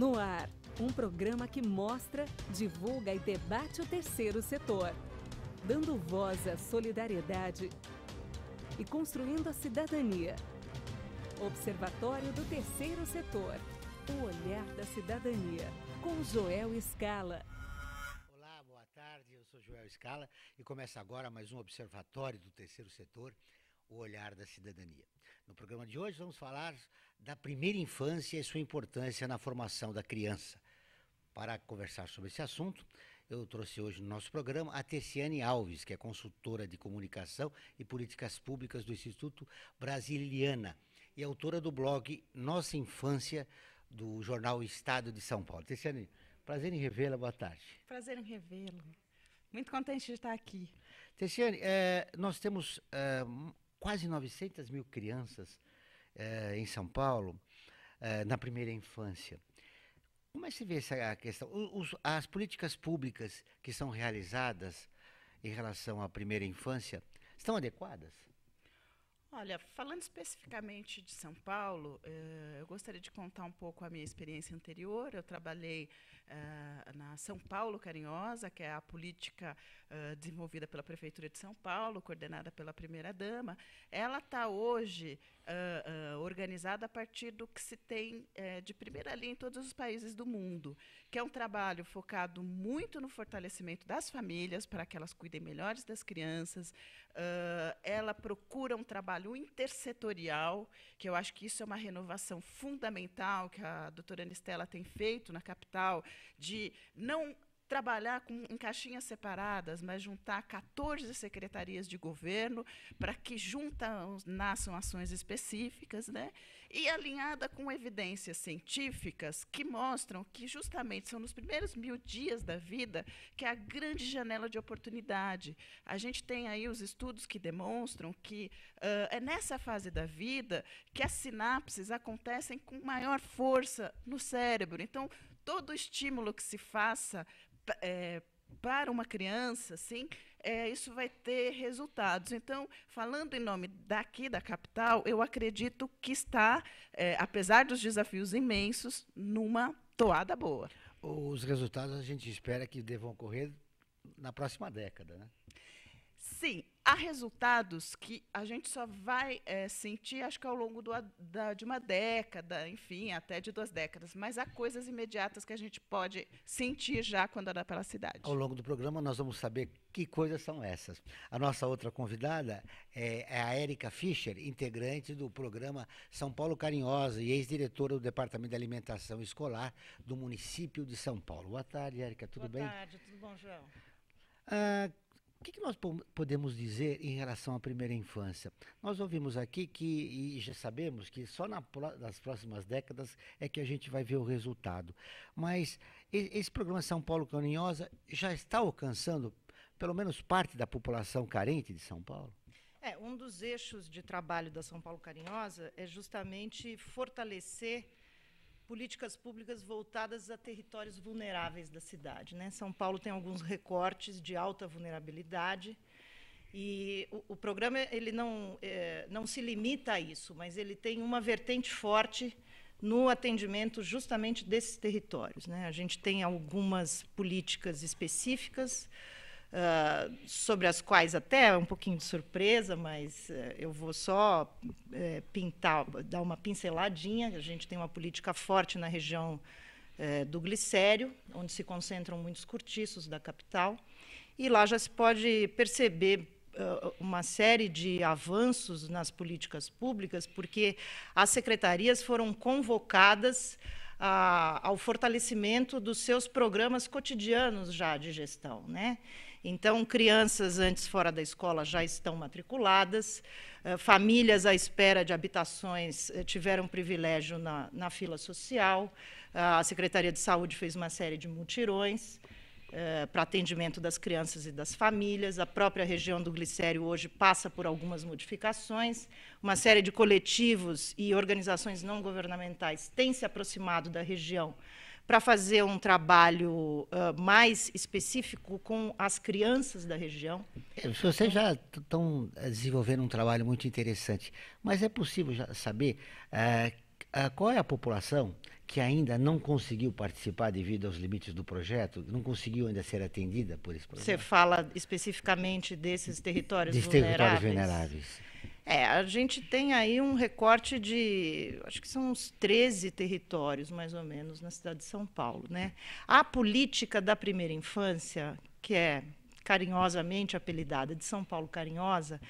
No Ar, um programa que mostra, divulga e debate o terceiro setor, dando voz à solidariedade e construindo a cidadania. Observatório do Terceiro Setor, o olhar da cidadania, com Joel Escala. Olá, boa tarde, eu sou Joel Escala e começa agora mais um Observatório do Terceiro Setor, o olhar da cidadania. No programa de hoje vamos falar da primeira infância e sua importância na formação da criança. Para conversar sobre esse assunto, eu trouxe hoje no nosso programa a Terciane Alves, que é consultora de comunicação e políticas públicas do Instituto Brasiliana e autora do blog Nossa Infância, do jornal Estado de São Paulo. Terciane, prazer em revê-la, boa tarde. Prazer em revê-lo. Muito contente de estar aqui. Terciane, é, eh, nós temos é, quase 900 mil crianças eh, em São Paulo eh, na primeira infância. Como é que se vê essa questão? as políticas públicas que são realizadas em relação à primeira infância estão adequadas? Olha, falando especificamente de São Paulo, eh, eu gostaria de contar um pouco a minha experiência anterior. Eu trabalhei ah, na São Paulo Carinhosa, que é a política uh, desenvolvida pela Prefeitura de São Paulo, coordenada pela primeira-dama, ela está hoje uh, organizada a partir do que se tem eh, de primeira linha em todos os países do mundo, que é um trabalho focado muito no fortalecimento das famílias, para que elas cuidem melhores das crianças. ela procura um trabalho intersetorial, que eu acho que isso é uma renovação fundamental que a doutora Anistela tem feito na capital, de não trabalhar com, em caixinhas separadas, mas juntar 14 secretarias de governo para que juntas nasçam ações específicas, né? e alinhada com evidências científicas que mostram que justamente são nos primeiros mil dias da vida que é a grande janela de oportunidade. A gente tem aí os estudos que demonstram que uh, é nessa fase da vida que as sinapses acontecem com maior força no cérebro. Então, todo estímulo que se faça é, para uma criança, assim, é, isso vai ter resultados. Então, falando em nome daqui da capital, eu acredito que está, é, apesar dos desafios imensos, numa toada boa. Os resultados a gente espera que devam ocorrer na próxima década, né? Sim, há resultados que a gente só vai é, sentir, acho que ao longo do, da, de uma década, enfim, até de duas décadas, mas há coisas imediatas que a gente pode sentir já quando andar pela cidade. Ao longo do programa, nós vamos saber que coisas são essas. A nossa outra convidada é, é a Érica Fischer, integrante do programa São Paulo Carinhosa e ex-diretora do Departamento de Alimentação Escolar do município de São Paulo. Boa tarde, Érica, tudo Boa bem? Boa tarde, tudo bom, João? Ah, o que, que nós podemos dizer em relação à primeira infância? Nós ouvimos aqui que, e já sabemos que só na, nas próximas décadas é que a gente vai ver o resultado. Mas esse programa São Paulo Caninhosa já está alcançando pelo menos parte da população carente de São Paulo? É, um dos eixos de trabalho da São Paulo Carinhosa é justamente fortalecer políticas públicas voltadas a territórios vulneráveis da cidade. Né? São Paulo tem alguns recortes de alta vulnerabilidade, e o, o programa ele não, é, não se limita a isso, mas ele tem uma vertente forte no atendimento justamente desses territórios. Né? A gente tem algumas políticas específicas, uh, sobre as quais até é um pouquinho de surpresa, mas uh, eu vou só uh, pintar, dar uma pinceladinha. A gente tem uma política forte na região eh, do glicério, onde se concentram muitos cortiços da capital, e lá já se pode perceber ah, uma série de avanços nas políticas públicas, porque as secretarias foram convocadas a, ah, ao fortalecimento dos seus programas cotidianos já de gestão, né? Então, crianças antes fora da escola já estão matriculadas, eh, famílias à espera de habitações eh, tiveram privilégio na, na fila social, a Secretaria de Saúde fez uma série de mutirões. Eh, para atendimento das crianças e das famílias. A própria região do Glicério hoje passa por algumas modificações. Uma série de coletivos e organizações não governamentais têm se aproximado da região para fazer um trabalho uh, mais específico com as crianças da região. É, vocês já estão eh, desenvolvendo um trabalho muito interessante, mas é possível saber uh, qual é a população que ainda não conseguiu participar devido aos limites do projeto, não conseguiu ainda ser atendida por esse projeto? Você fala especificamente desses territórios Des vulneráveis. Territórios vulneráveis. É, a gente tem aí um recorte de, acho que são uns 13 territórios, mais ou menos, na cidade de São Paulo. Né? A política da primeira infância, que é carinhosamente apelidada de São Paulo Carinhosa,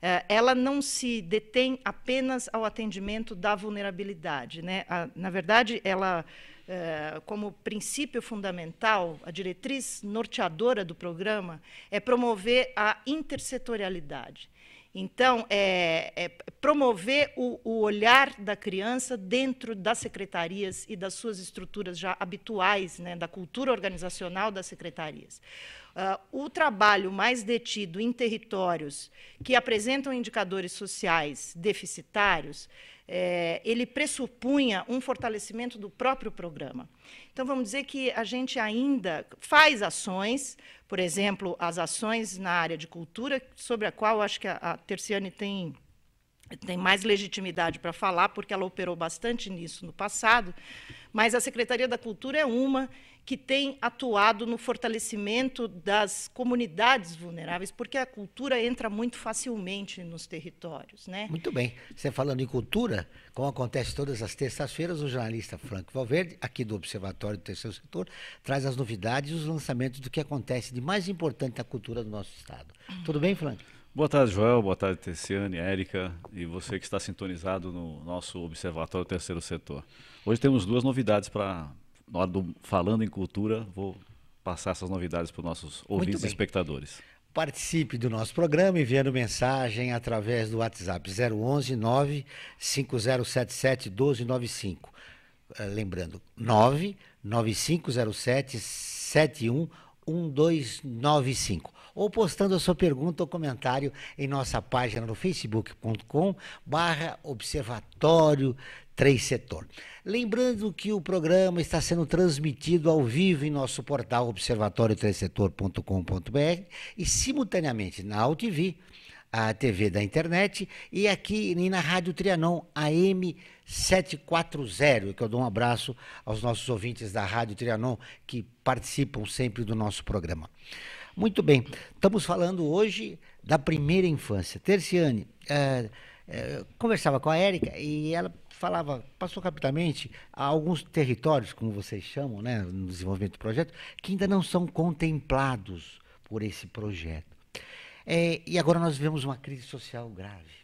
é, ela não se detém apenas ao atendimento da vulnerabilidade. Né? A, na verdade, ela, é, como princípio fundamental, a diretriz norteadora do programa é promover a intersetorialidade. Então, é, é promover o, o, olhar da criança dentro das secretarias e das suas estruturas já habituais, né, da cultura organizacional das secretarias. Uh, o trabalho mais detido em territórios que apresentam indicadores sociais deficitários é, ele pressupunha um fortalecimento do próprio programa. Então, vamos dizer que a gente ainda faz ações, por exemplo, as ações na área de cultura, sobre a qual acho que a, a Terciane tem tem mais legitimidade para falar, porque ela operou bastante nisso no passado, mas a Secretaria da Cultura é uma, que tem atuado no fortalecimento das comunidades vulneráveis, porque a cultura entra muito facilmente nos territórios. Né? Muito bem. Você falando em cultura, como acontece todas as terças-feiras, o jornalista Franco Valverde, aqui do Observatório do Terceiro Setor, traz as novidades e os lançamentos do que acontece de mais importante na cultura do nosso Estado. Tudo bem, Franco? Boa tarde, Joel. Boa tarde, Terciane, Érica e você que está sintonizado no nosso Observatório Terceiro Setor. Hoje temos duas novidades para na hora do Falando em Cultura, vou passar essas novidades para os nossos ouvintes e espectadores. Participe do nosso programa enviando mensagem através do WhatsApp 011 95077 1295. Lembrando, 99507 71 1295 ou postando a sua pergunta ou comentário em nossa página no facebook.com barra observatório 3 setor. Lembrando que o programa está sendo transmitido ao vivo em nosso portal observatório3setor.com.br e simultaneamente na AltV, a TV da internet, e aqui e na Rádio Trianon AM 740, que eu dou um abraço aos nossos ouvintes da Rádio Trianon que participam sempre do nosso programa. Muito bem, estamos falando hoje da primeira infância. Terciane, é, é, conversava com a Érica e ela falava, passou rapidamente, a alguns territórios, como vocês chamam, né, no desenvolvimento do projeto, que ainda não são contemplados por esse projeto. É, e agora nós vivemos uma crise social grave.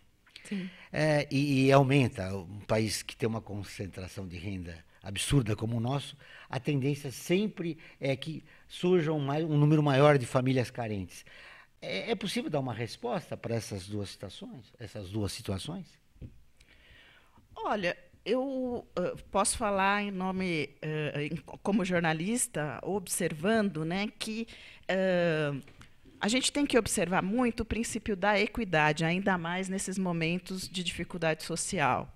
É, e, e, aumenta um país que tem uma concentração de renda absurda como o nosso, a tendência sempre é que surja um, um número maior de famílias carentes. É, é possível dar uma resposta para essas duas situações? Essas duas situações? Olha, eu uh, posso falar em nome, uh, em, como jornalista, observando, né, que uh, a gente tem que observar muito o princípio da equidade, ainda mais nesses momentos de dificuldade social.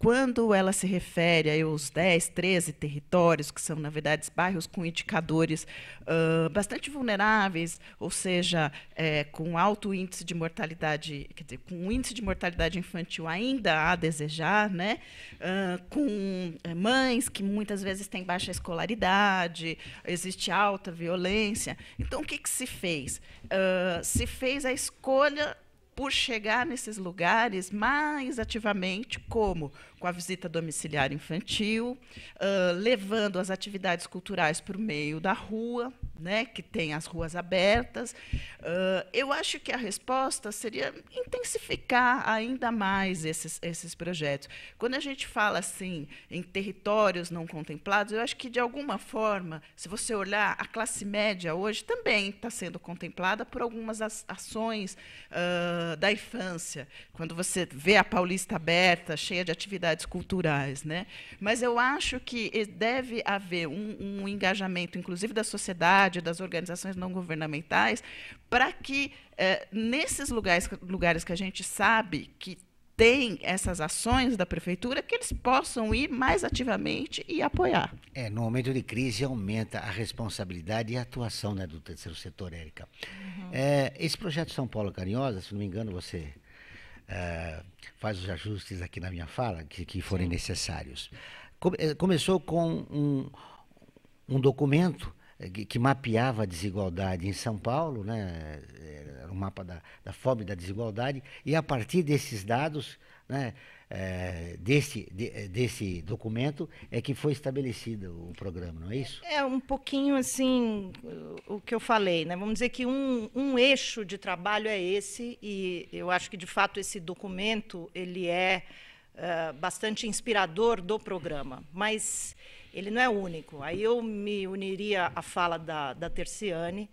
Quando ela se refere aos 10, 13 territórios, que são, na verdade, bairros com indicadores uh, bastante vulneráveis, ou seja, é, com alto índice de mortalidade, quer dizer, com índice de mortalidade infantil ainda a desejar, né? Uh, com é, mães que muitas vezes têm baixa escolaridade, existe alta violência. Então, o que, que se fez? Uh, se fez a escolha por chegar nesses lugares mais ativamente, como com a visita domiciliar infantil, uh, levando as atividades culturais para o meio da rua, né, que tem as ruas abertas. Uh, eu acho que a resposta seria intensificar ainda mais esses, esses projetos. Quando a gente fala assim em territórios não contemplados, eu acho que, de alguma forma, se você olhar, a classe média hoje também está sendo contemplada por algumas ações uh, da infância. Quando você vê a Paulista aberta, cheia de atividades culturais. Né? Mas eu acho que eh, deve haver um, um engajamento, inclusive, da sociedade sociedade, das organizações não governamentais, para que eh, nesses lugares, lugares que a gente sabe que tem essas ações da prefeitura, que eles possam ir mais ativamente e apoiar. É, no momento de crise aumenta a responsabilidade e a atuação né, do terceiro setor, Érica. Uhum. É, esse projeto São Paulo Carinhosa, se não me engano, você é, faz os ajustes aqui na minha fala, que, que forem Sim. necessários. Come, eh, começou com um, um documento eh, que mapeava a desigualdade em São Paulo, né? era um mapa da, da fome e da desigualdade, e a partir desses dados, né, é, desse, de, eh, desse documento, é que foi estabelecido o programa, não é isso? É, é um pouquinho assim o que eu falei. Né? Vamos dizer que um, um eixo de trabalho é esse, e eu acho que, de fato, esse documento ele é uh, bastante inspirador do programa, mas ele não é único. Aí eu me uniria à fala da, da Terciane,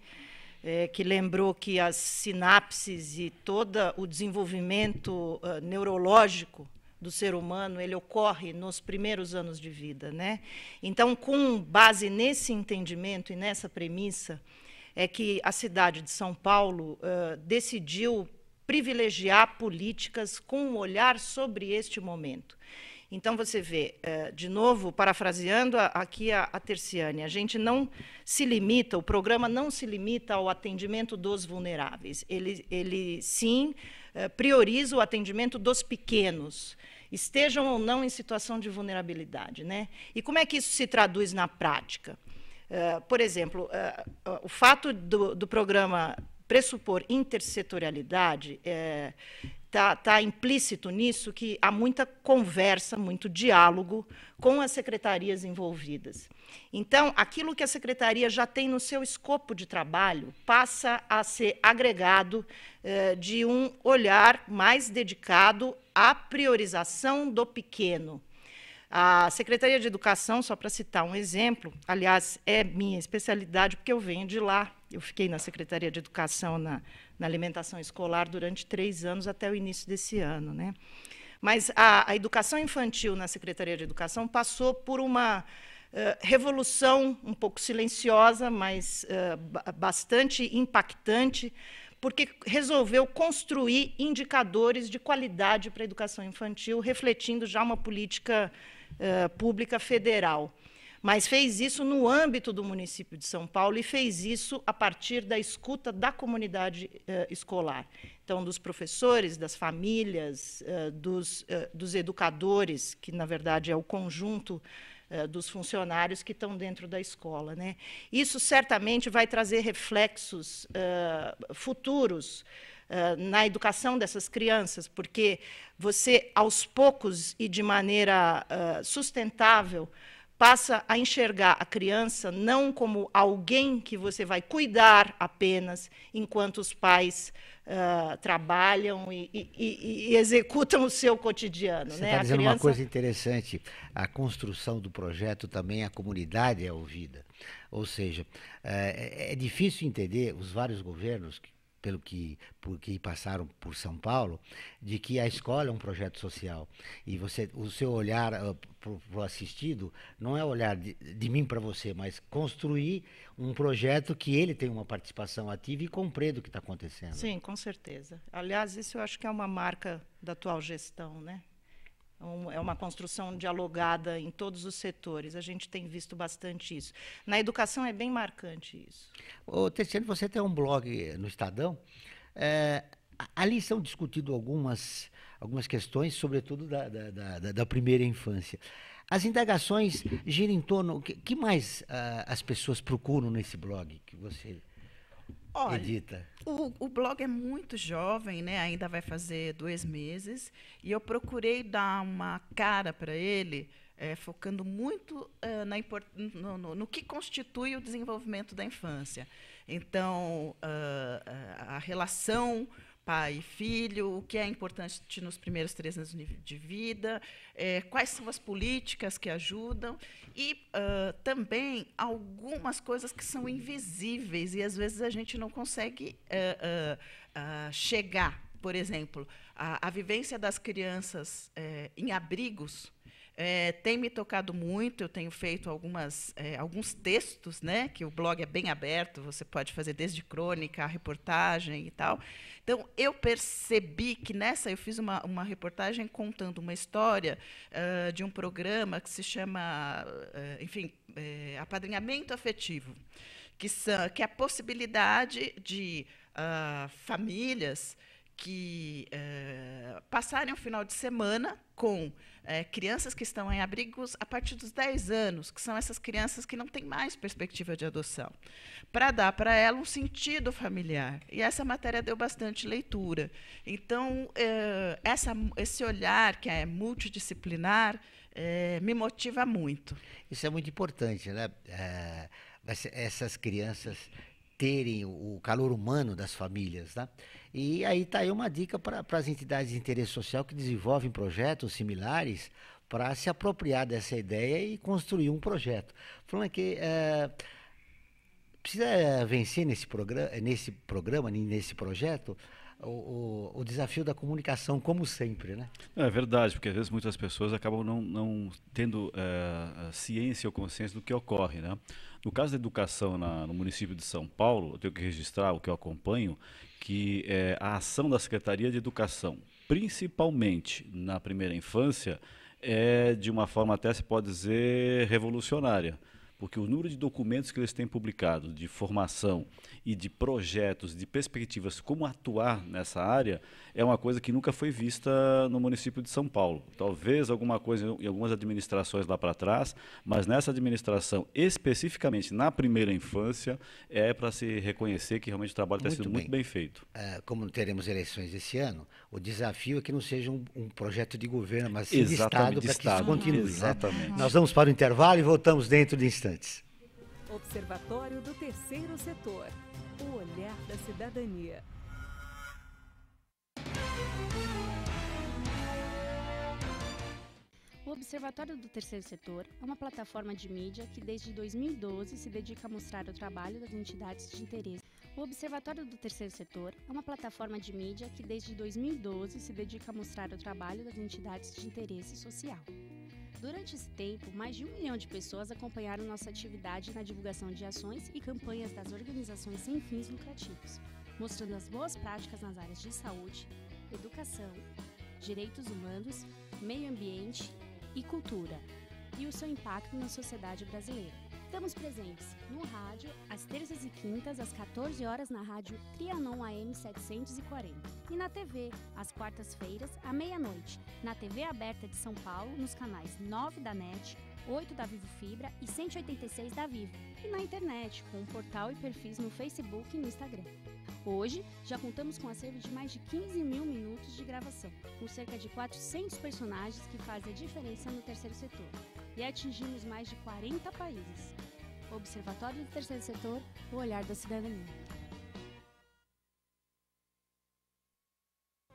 é, que lembrou que as sinapses e todo o desenvolvimento uh, neurológico do ser humano ele ocorre nos primeiros anos de vida, né? Então, com base nesse entendimento e nessa premissa, é que a cidade de São Paulo uh, decidiu privilegiar políticas com um olhar sobre este momento. Então, você vê, eh, de novo, parafraseando aqui a, Terciane, a gente não se limita, o programa não se limita ao atendimento dos vulneráveis. Ele, ele sim, eh, prioriza o atendimento dos pequenos, estejam ou não em situação de vulnerabilidade. Né? E como é que isso se traduz na prática? Eh, por exemplo, o fato do, do programa pressupor intersetorialidade é, está tá implícito nisso que há muita conversa, muito diálogo com as secretarias envolvidas. Então, aquilo que a secretaria já tem no seu escopo de trabalho passa a ser agregado eh, de um olhar mais dedicado à priorização do pequeno. A Secretaria de Educação, só para citar um exemplo, aliás, é minha especialidade, porque eu venho de lá, eu fiquei na Secretaria de Educação na na alimentação escolar durante três anos até o início desse ano. Né? Mas a, a educação infantil na Secretaria de Educação passou por uma uh, revolução um pouco silenciosa, mas uh, bastante impactante, porque resolveu construir indicadores de qualidade para a educação infantil, refletindo já uma política uh, pública federal mas fez isso no âmbito do município de São Paulo e fez isso a partir da escuta da comunidade eh, escolar. Então, dos professores, das famílias, eh, dos, eh, dos, educadores, que na verdade é o conjunto dos funcionários que estão dentro da escola. Né? Isso certamente vai trazer reflexos futuros. Uh, na educação dessas crianças, porque você, aos poucos e de maneira uh, sustentável, passa a enxergar a criança não como alguém que você vai cuidar apenas enquanto os pais uh, trabalham e, e, e, executam o seu cotidiano. Você está né? Tá dizendo criança... uma coisa interessante: a construção do projeto também a comunidade é ouvida. Ou seja, é, é, é difícil entender os vários governos que pelo que, por que passaram por São Paulo, de que a escola é um projeto social. E você, o seu olhar ah, para o assistido não é olhar de, de mim para você, mas construir um projeto que ele tem uma participação ativa e compreenda o que está acontecendo. Sim, com certeza. Aliás, isso eu acho que é uma marca da atual gestão, né? É, é uma construção dialogada em todos os setores. A gente tem visto bastante isso. Na educação é bem marcante isso. Ô, você tem um blog no Estadão. É, ali são discutidas algumas, algumas questões, sobretudo da, da, da, da primeira infância. As indagações giram em torno. O que, que, mais uh, as pessoas procuram nesse blog que você Olha, Edita. O, o blog é muito jovem, né? ainda vai fazer dois meses, e eu procurei dar uma cara para ele, é, focando muito é, na, no, no, no, que constitui o desenvolvimento da infância. Então, uh, a relação pai e filho, o que é importante nos primeiros três anos de vida, é, quais são as políticas que ajudam e uh, também algumas coisas que são invisíveis e às vezes a gente não consegue uh, uh, chegar. Por exemplo, a, a vivência das crianças eh, em abrigos é, tem me tocado muito, eu tenho feito algumas, é, alguns textos, né, que o blog é bem aberto, você pode fazer desde crônica, reportagem e tal. Então, eu percebi que nessa eu fiz uma, uma reportagem contando uma história uh, de um programa que se chama, uh, enfim, é, Apadrinhamento Afetivo, que, são, que é a possibilidade de uh, famílias que é, passarem o final de semana com é, crianças que estão em abrigos a partir dos 10 anos, que são essas crianças que não têm mais perspectiva de adoção, para dar para ela um sentido familiar. E essa matéria deu bastante leitura. Então, é, essa, esse olhar que é multidisciplinar me motiva muito. Isso é muito importante, né? essas crianças terem o calor humano das famílias, né? Tá? E aí está aí uma dica para as entidades de interesse social que desenvolvem projetos similares para se apropriar dessa ideia e construir um projeto. Falando aqui, é, precisa é, vencer nesse programa, nesse, programa, nesse projeto, o, o, o, desafio da comunicação, como sempre, né? É verdade, porque às vezes muitas pessoas acabam não, não tendo é, ciência ou consciência do que ocorre, né? No caso da educação na, no município de São Paulo, eu tenho que registrar o que eu acompanho, que é, a ação da Secretaria de Educação, principalmente na primeira infância, é de uma forma até se pode dizer revolucionária porque o número de documentos que eles têm publicado de formação e de projetos, de perspectivas, como atuar nessa área, é uma coisa que nunca foi vista no município de São Paulo. Talvez alguma coisa em algumas administrações lá para trás, mas nessa administração, especificamente na primeira infância, é para se reconhecer que realmente o trabalho está sendo muito bem feito. Uh, como teremos eleições esse ano, o desafio é que não seja um, um projeto de governo, mas sim Exatamente, de Estado, para que isso continue. Né? Exatamente. Né? Nós vamos para o intervalo e voltamos dentro de instantes. Observatório do Terceiro Setor. O olhar da cidadania. O Observatório do Terceiro Setor é uma plataforma de mídia que desde 2012 se dedica a mostrar o trabalho das entidades de interesse o Observatório do Terceiro Setor é uma plataforma de mídia que desde 2012 se dedica a mostrar o trabalho das entidades de interesse social. Durante esse tempo, mais de um milhão de pessoas acompanharam nossa atividade na divulgação de ações e campanhas das organizações sem fins lucrativos, mostrando as boas práticas nas áreas de saúde, educação, direitos humanos, meio ambiente e cultura, e o seu impacto na sociedade brasileira. Estamos presentes no rádio, às terças e quintas, às 14 horas, na rádio Trianon AM 740. E na TV, às quartas-feiras, à meia-noite, na TV aberta de São Paulo, nos canais 9 da NET, 8 da Vivo Fibra e 186 da Vivo. E na internet, com um portal e perfis no Facebook e no Instagram. Hoje, já contamos com a acervo de mais de 15 mil minutos de gravação, com cerca de 400 personagens que fazem a diferença no terceiro setor e atingimos mais de 40 países. Observatório do Terceiro Setor, o olhar da cidadania.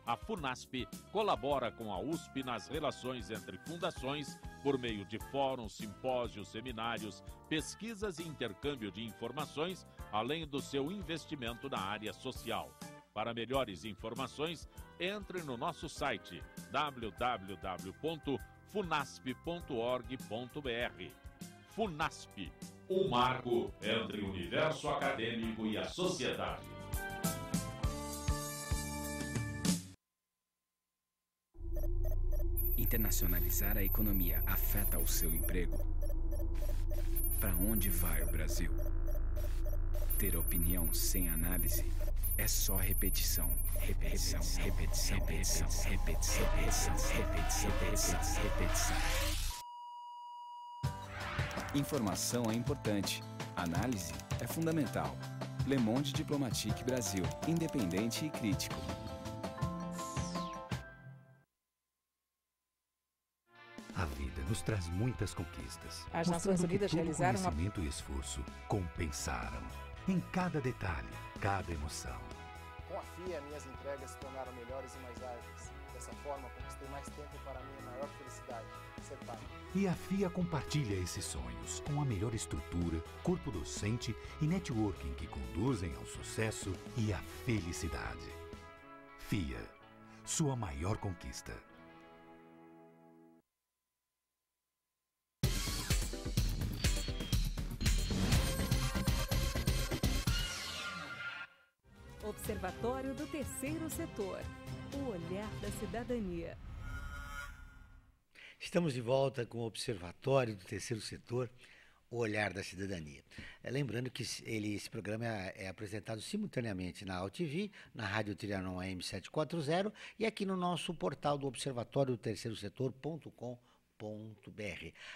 A FUNASP colabora com a USP nas relações entre fundações por meio de fóruns, simpósios, seminários, pesquisas e intercâmbio de informações, além do seu investimento na área social. Para melhores informações, entre no nosso site www funasp.org.br. Funasp, um marco entre o universo acadêmico e a sociedade. Internacionalizar a economia afeta o seu emprego? Para onde vai o Brasil? Ter opinião sem análise é só repetição. Repetição, repetição, repetição, repetição, repetição, repetição, repetição, repetição. Informação é importante. Análise é fundamental. Le Monde Diplomatique Brasil, independente e crítico. A vida nos traz muitas conquistas. As nossas vidas realizaram conhecimento uma... e esforço compensaram em cada detalhe, cada emoção minhas entregas se tornaram melhores e mais ágeis. Dessa forma, conquistei mais tempo para minha maior felicidade, ser pai. E a FIA compartilha esses sonhos com a melhor estrutura, corpo docente e networking que conduzem ao sucesso e à felicidade. FIA, sua maior conquista. Observatório do Terceiro Setor. O olhar da cidadania. Estamos de volta com o Observatório do Terceiro Setor. O Olhar da Cidadania. É, lembrando que ele, esse programa é, é apresentado simultaneamente na AlTV, na Rádio Trianon AM740 e aqui no nosso portal do Observatório do Terceiro Setor.com.br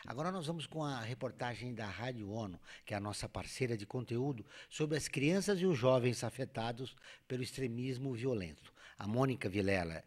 Agora nós vamos com a reportagem da Rádio ONU, que é a nossa parceira de conteúdo, sobre as crianças e os jovens afetados pelo extremismo violento. A Mônica Vilela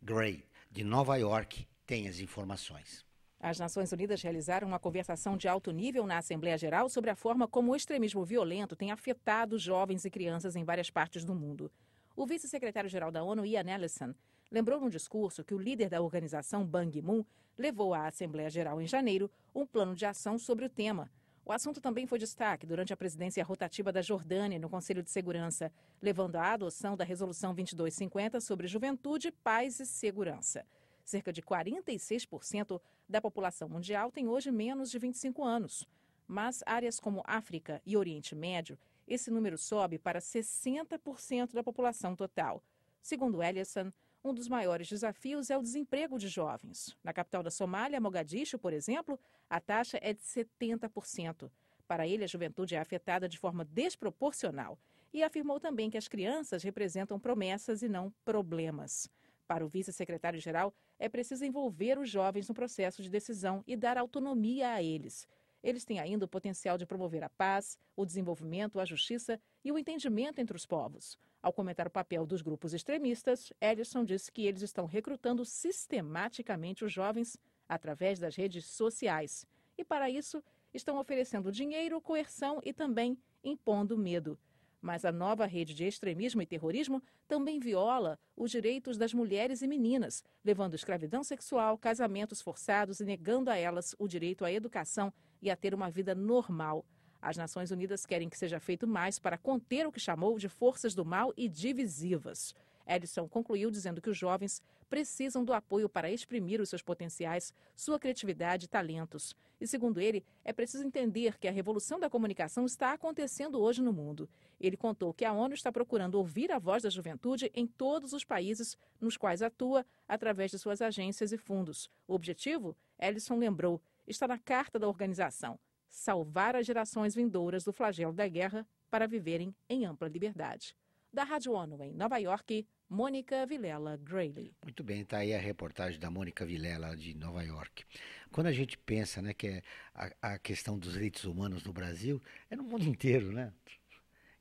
Gray, de Nova York, tem as informações. As Nações Unidas realizaram uma conversação de alto nível na Assembleia Geral sobre a forma como o extremismo violento tem afetado jovens e crianças em várias partes do mundo. O vice-secretário-geral da ONU, Ian Ellison, lembrou num discurso que o líder da organização, Ban Ki-moon, levou à Assembleia Geral em janeiro um plano de ação sobre o tema. O assunto também foi destaque durante a presidência rotativa da Jordânia no Conselho de Segurança, levando à adoção da Resolução 2250 sobre juventude, paz e segurança. Cerca de 46% da população mundial tem hoje menos de 25 anos. Mas áreas como África e Oriente Médio, esse número sobe para 60% da população total. Segundo Ellison, um dos maiores desafios é o desemprego de jovens. Na capital da Somália, Mogadishu, por exemplo, a taxa é de 70%. Para ele, a juventude é afetada de forma desproporcional e afirmou também que as crianças representam promessas e não problemas. Para o vice-secretário-geral, é preciso envolver os jovens no processo de decisão e dar autonomia a eles. Eles têm ainda o potencial de promover a paz, o desenvolvimento, a justiça e o entendimento entre os povos. Ao comentar o papel dos grupos extremistas, Ellison disse que eles estão recrutando sistematicamente os jovens através das redes sociais e, para isso, estão oferecendo dinheiro, coerção e também impondo medo. Mas a nova rede de extremismo e terrorismo também viola os direitos das mulheres e meninas, levando escravidão sexual, casamentos forçados e negando a elas o direito à educação e a ter uma vida normal. As Nações Unidas querem que seja feito mais para conter o que chamou de forças do mal e divisivas. Edison concluiu dizendo que os jovens precisam do apoio para exprimir os seus potenciais, sua criatividade e talentos. E, segundo ele, é preciso entender que a revolução da comunicação está acontecendo hoje no mundo. Ele contou que a ONU está procurando ouvir a voz da juventude em todos os países nos quais atua, através de suas agências e fundos. O objetivo, Edison lembrou, está na carta da organização salvar as gerações vindouras do flagelo da guerra para viverem em ampla liberdade. Da Rádio ONU em Nova York, Mônica Vilela Grayley. Muito bem, está aí a reportagem da Mônica Vilela de Nova York. Quando a gente pensa né, que é a, a, questão dos direitos humanos no Brasil, é no mundo inteiro, né?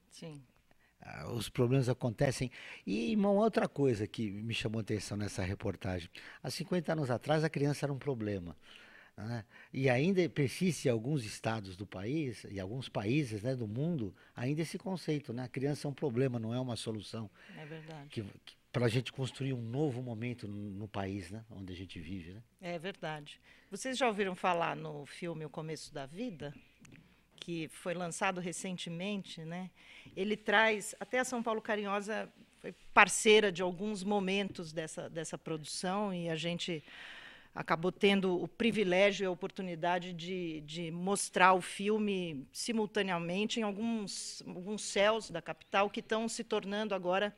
Sim. Ah, os problemas acontecem. E uma outra coisa que me chamou a atenção nessa reportagem: há 50 anos atrás, a criança era um problema. Né? E ainda persiste em alguns estados do país e alguns países né, do mundo ainda esse conceito, né? A criança é um problema, não é uma solução. É verdade. Que, que, para a gente construir um novo momento no, no, país, né, onde a gente vive, né? É verdade. Vocês já ouviram falar no filme O Começo da Vida, que foi lançado recentemente, né? Ele traz até a São Paulo Carinhosa foi parceira de alguns momentos dessa dessa produção e a gente acabou tendo o privilégio e a oportunidade de, de mostrar o filme simultaneamente em alguns, alguns céus da capital que estão se tornando agora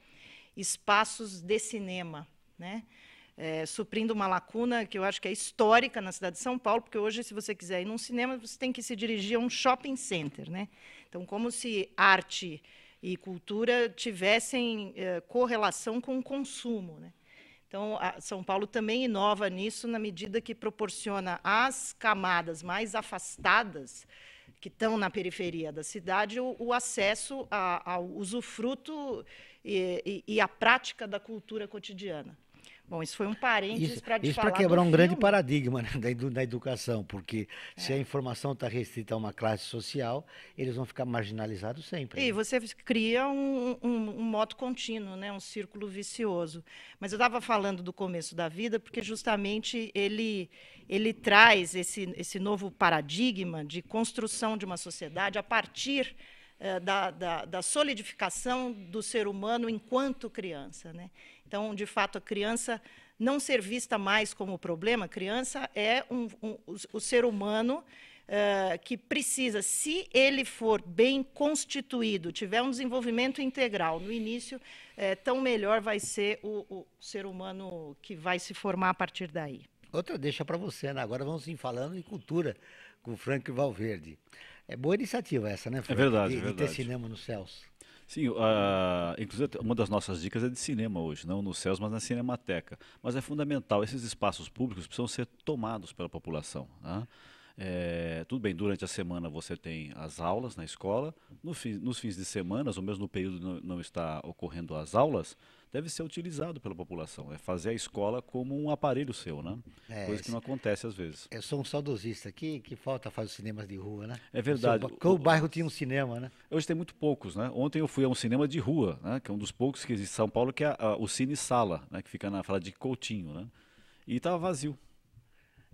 espaços de cinema, né? É, suprindo uma lacuna que eu acho que é histórica na cidade de São Paulo, porque hoje, se você quiser ir num cinema, você tem que se dirigir a um shopping center. Né? Então, como se arte e cultura tivessem é, correlação com o consumo. Né? Então, São Paulo também inova nisso na medida que proporciona às camadas mais afastadas, que estão na periferia da cidade, o, o acesso ao usufruto e, e, e à prática da cultura cotidiana. Bom, isso foi um parênteses para te Isso para quebrar um filme. grande paradigma né, da, educação, porque é. se a informação está restrita a uma classe social, eles vão ficar marginalizados sempre. E né? você cria um, um, um modo contínuo, né, um círculo vicioso. Mas eu estava falando do começo da vida, porque justamente ele, ele traz esse, esse novo paradigma de construção de uma sociedade a partir eh, da, da, da, solidificação do ser humano enquanto criança. Né? Então, de fato, a criança não ser vista mais como problema, a criança é um, um, o, o, ser humano uh, que precisa, se ele for bem constituído, tiver um desenvolvimento integral no início, é, tão melhor vai ser o, o ser humano que vai se formar a partir daí. Outra deixa para você, Agora vamos em falando em cultura com o Frank Valverde. É boa iniciativa essa, né? É verdade, de, verdade. ter cinema nos céus. Sim, uh, inclusive uma das nossas dicas é de cinema hoje, não nos céus, mas na cinemateca. Mas é fundamental, esses espaços públicos precisam ser tomados pela população. Né? É, tudo bem, durante a semana você tem as aulas na escola, no fi, nos fins de semana, ou mesmo no período não, não está ocorrendo as aulas, deve ser utilizado pela população. É fazer a escola como um aparelho seu, né? É, Coisa que não acontece às vezes. Eu sou um saudosista aqui, que falta fazer os cinemas de rua, né? É verdade. Porque o, bairro tinha um cinema, né? Hoje tem muito poucos, né? Ontem eu fui a um cinema de rua, né? Que é um dos poucos que existe em São Paulo, que é a, a, o Cine Sala, né? Que fica na fala de Coutinho, né? E estava vazio.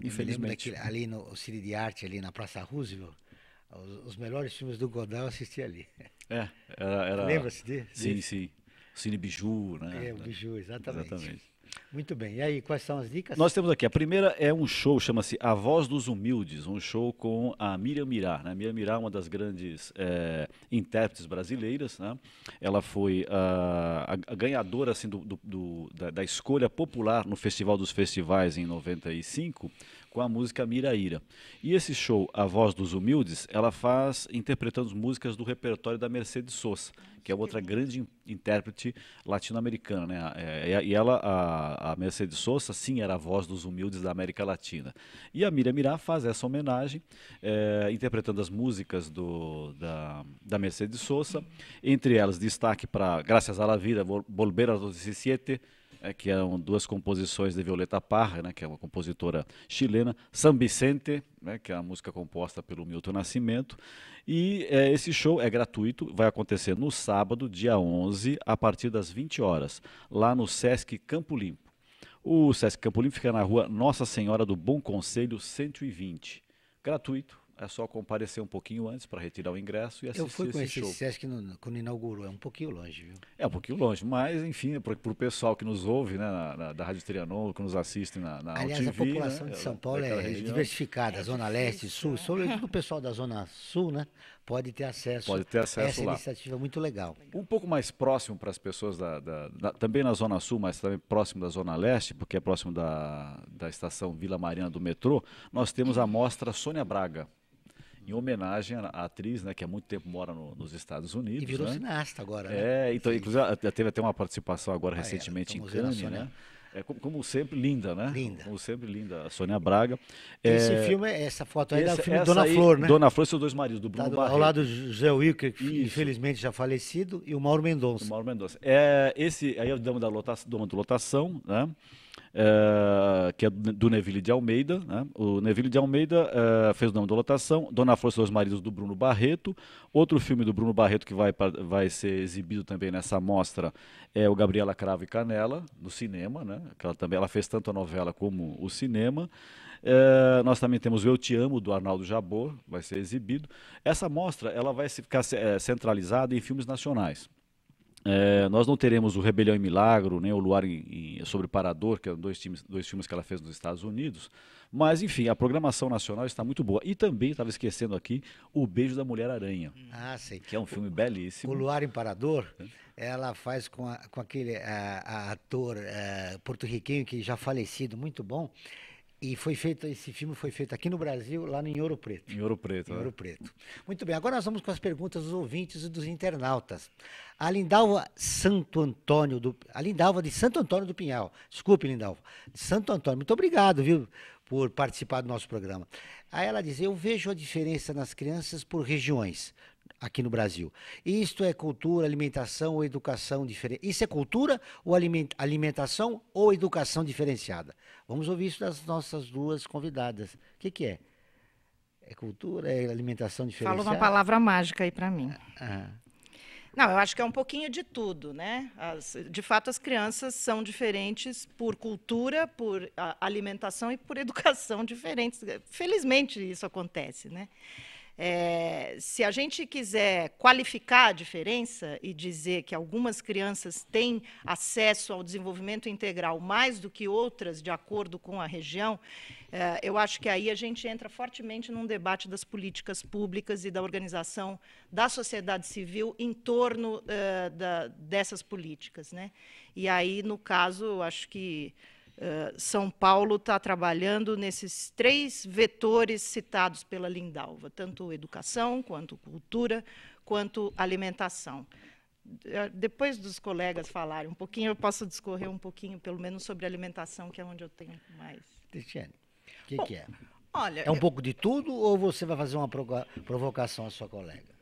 Infelizmente. Daquele, ali no Cine de Arte, ali na Praça Roosevelt, os, os melhores filmes do Godard eu assisti ali. É, era. era... Lembra-se de? Sim, sim. Cine Biju, né? É, o Biju, exatamente. exatamente. Muito bem. E aí, quais são as dicas? Nós temos aqui. A primeira é um show, chama-se A Voz dos Humildes, um show com a Miriam Mirá. Né? Miriam Mirá é uma das grandes é, intérpretes brasileiras. Né? Ela foi ah, a, a ganhadora assim, do, do, do da, da, escolha popular no Festival dos Festivais em 95 com a música Miraíra. E esse show, A Voz dos Humildes, ela faz interpretando músicas do repertório da Mercedes Sosa, que é outra grande intérprete latino-americana. Né? É, e ela, a, Mercedes Sosa, sim, era a voz dos humildes da América Latina. E a Mira Mirá faz essa homenagem, é, interpretando as músicas do, da, da Mercedes Sosa, entre elas destaque para Graças à la Vida, Volver aos 17, é, que eram duas composições de Violeta Parra, né, que é uma compositora chilena, San Vicente, né, que é a música composta pelo Milton Nascimento. E é, esse show é gratuito, vai acontecer no sábado, dia 11, a partir das 20 horas, lá no Sesc Campo Limpo. O Sesc Campo Limpo fica na rua Nossa Senhora do Bom Conselho 120. Gratuito, é só comparecer um pouquinho antes para retirar o ingresso e assistir esse show. Eu fui conhecer esse Sesc no, quando inaugurou, é um pouquinho longe, viu? É um pouquinho longe, mas enfim, é para o pessoal que nos ouve, né, na, na, da Rádio Trianon, que nos assiste na, na Aliás, a né, população né, de é, São Paulo é diversificada, Zona é Leste, Sul, né? sobretudo o pessoal da Zona Sul, né, pode ter acesso. Pode ter acesso a essa lá. iniciativa é muito legal. Um pouco mais próximo para as pessoas da, da, da, também na Zona Sul, mas também próximo da Zona Leste, porque é próximo da, da estação Vila Mariana do metrô, nós temos a mostra Sônia Braga em homenagem à atriz, né, que há muito tempo mora no, nos Estados Unidos. E virou né? cineasta agora, né? É, então, inclusive, teve até uma participação agora ah, recentemente é, em Cannes, né? né? É, como, como, sempre, linda, né? Linda. Como sempre, linda. A Sônia Braga. Então, esse é, filme, é essa foto aí esse, é do filme Dona aí, Flor, né? Dona Flor e seus dois maridos, do tá Bruno tá do, Barreto. Ao lado do José Wilker, que infelizmente já falecido, e o Mauro Mendonça. O Mauro Mendonça. É, esse aí é o Dama da Lotação, Dama do Lotação né? Eh, que é do Neville de Almeida. Né? O Neville de Almeida eh, fez o nome da lotação, Dona Flor dos seus maridos do Bruno Barreto. Outro filme do Bruno Barreto que vai, vai ser exibido também nessa mostra é o Gabriela Cravo e Canela, no cinema. Né? Que ela, também, ela fez tanto a novela como o cinema. Eh, nós também temos o Eu Te Amo, do Arnaldo Jabor, vai ser exibido. Essa mostra ela vai ficar centralizada em filmes nacionais. É, nós não teremos o Rebelião e Milagro, nem o Luar em, em, é sobre Parador, que eram é dois, times, dois filmes que ela fez nos Estados Unidos. Mas, enfim, a programação nacional está muito boa. E também, estava esquecendo aqui, O Beijo da Mulher Aranha. Ah, sei Que é um filme o, belíssimo. O Luar em Parador, é. ela faz com, a, com aquele a, a ator é, porto-riquenho que já falecido, muito bom e foi feito, esse filme foi feito aqui no Brasil, lá em Ouro Preto. Em Ouro Preto. Em né? Ouro Preto. Muito bem, agora nós vamos com as perguntas dos ouvintes e dos internautas. A Lindalva Santo Antônio do. A Lindalva de Santo Antônio do Pinhal. Desculpe, Lindalva. De Santo Antônio. Muito obrigado, viu, por participar do nosso programa. Aí ela diz: Eu vejo a diferença nas crianças por regiões aqui no Brasil. Isto é cultura, alimentação ou educação diferente. Isso é cultura ou alimentação ou educação diferenciada? Vamos ouvir isso das nossas duas convidadas. O que, que é? É cultura, é alimentação diferenciada? Fala uma palavra mágica aí para mim. Ah. Não, eu acho que é um pouquinho de tudo, né? As, de fato, as crianças são diferentes por cultura, por alimentação e por educação diferentes. Felizmente, isso acontece, né? É, se a gente quiser qualificar a diferença e dizer que algumas crianças têm acesso ao desenvolvimento integral mais do que outras, de acordo com a região, é, eu acho que aí a gente entra fortemente num debate das políticas públicas e da organização da sociedade civil em torno é, da, dessas políticas. Né? E aí, no caso, acho que. Eh, São Paulo está trabalhando nesses três vetores citados pela Lindalva, tanto educação, quanto cultura, quanto alimentação. Eh, depois dos colegas falarem um pouquinho, eu posso discorrer um pouquinho, pelo menos, sobre alimentação, que é onde eu tenho mais. Cristiane, o que, que, é? Olha, é um eu... pouco de tudo ou você vai fazer uma provocação à sua colega?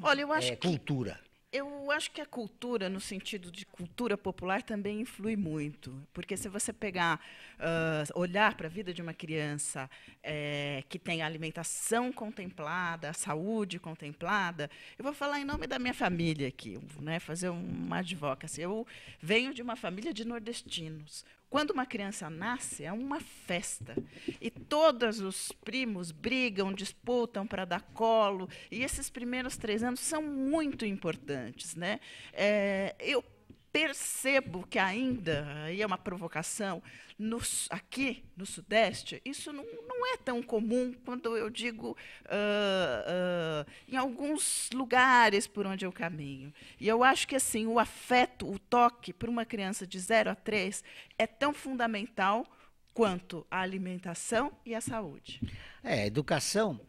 Olha, eu é acho é, que... Cultura. Eu acho que a cultura, no sentido de cultura popular, também influi muito. Porque se você pegar, uh, olhar para a vida de uma criança é, que tem a alimentação contemplada, a saúde contemplada, eu vou falar em nome da minha família aqui, né, fazer uma advocacy. Eu venho de uma família de nordestinos, quando uma criança nasce, é uma festa. E todos os primos brigam, disputam para dar colo. E esses primeiros três anos são muito importantes. Né? É, eu percebo que ainda, e é uma provocação, no, aqui no Sudeste, isso não, não é tão comum quando eu digo uh, uh, em alguns lugares por onde eu caminho. E eu acho que assim o afeto, o toque para uma criança de 0 a 3 é tão fundamental quanto a alimentação e a saúde. É, a educação,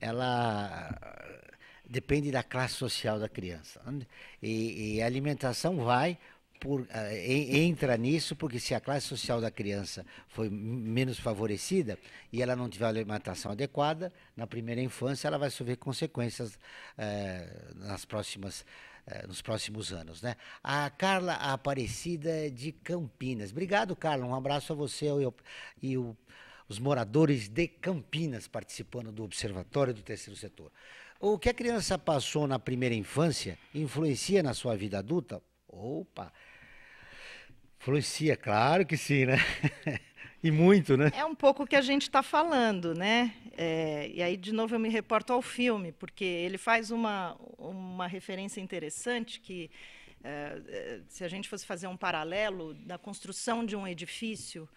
ela ah, depende da classe social da criança. E, e a alimentação vai por, uh, entra nisso porque se a classe social da criança foi menos favorecida e ela não tiver alimentação adequada, na primeira infância ela vai sofrer consequências uh, nas próximas eh, nos próximos anos, né? A Carla Aparecida é de Campinas. Obrigado, Carla. Um abraço a você eu, e o, os moradores de Campinas participando do Observatório do Terceiro Setor. O que a criança passou na primeira infância influencia na sua vida adulta? Opa! Influencia, claro que sim, né? e muito, né? É um pouco o que a gente está falando, né? É, e aí, de novo, eu me reporto ao filme, porque ele faz uma, uma referência interessante que, é, é se a gente fosse fazer um paralelo da construção de um edifício,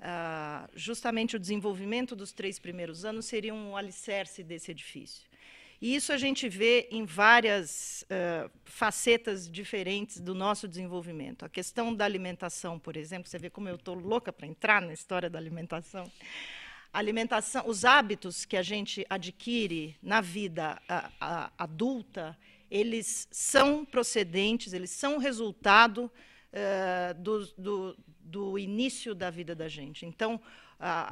é, justamente o desenvolvimento dos três primeiros anos seria um alicerce desse edifício. E isso a gente vê em várias uh, facetas diferentes do nosso desenvolvimento. A questão da alimentação, por exemplo, você vê como eu estou louca para entrar na história da alimentação. alimentação, os hábitos que a gente adquire na vida a, a, adulta, eles são procedentes, eles são resultado uh, do, do, do início da vida da gente. Então,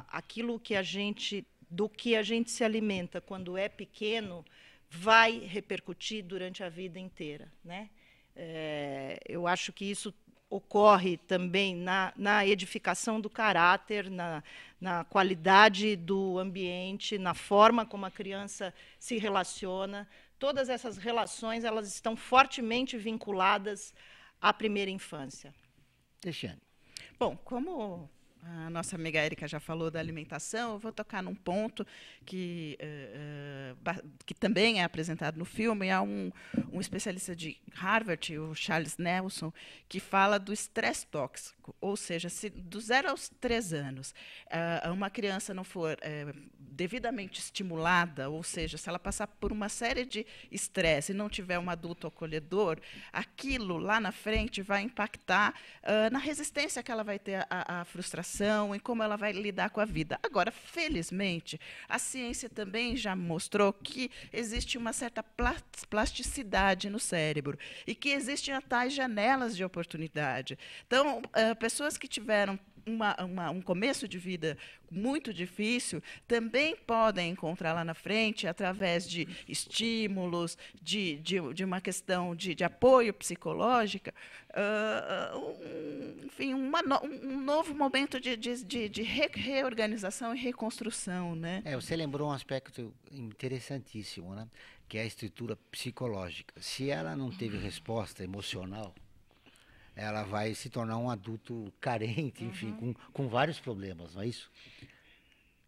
aquilo que a gente do que a gente se alimenta quando é pequeno vai repercutir durante a vida inteira. Né? É, eu acho que isso ocorre também na, na edificação do caráter, na, na, qualidade do ambiente, na forma como a criança se relaciona. Todas essas relações elas estão fortemente vinculadas à primeira infância. Alexandre. Bom, como a nossa amiga Érica já falou da alimentação. Eu vou tocar num ponto que, uh, que também é apresentado no filme. Há um, um especialista de Harvard, o Charles Nelson, que fala do estresse tóxico. Ou seja, se do zero aos três anos uh, uma criança não for uh, devidamente estimulada, ou seja, se ela passar por uma série de estresse e não tiver um adulto acolhedor, aquilo lá na frente vai impactar na resistência que ela vai ter à frustração e em como ela vai lidar com a vida. Agora, felizmente, a ciência também já mostrou que existe uma certa plasticidade no cérebro e que existem tais janelas de oportunidade. Então, eh, pessoas que tiveram uma, uma, um começo de vida muito difícil, também podem encontrar lá na frente, através de estímulos, de, de, de uma questão de, de apoio psicológico, uh, ah, ah, um, enfim, uma, um novo momento de, de, de, re, reorganização e reconstrução. Né? É, você lembrou um aspecto interessantíssimo, né? que é a estrutura psicológica. Se ela não teve resposta emocional ela vai se tornar um adulto carente, uhum. enfim, com, com vários problemas, não é isso?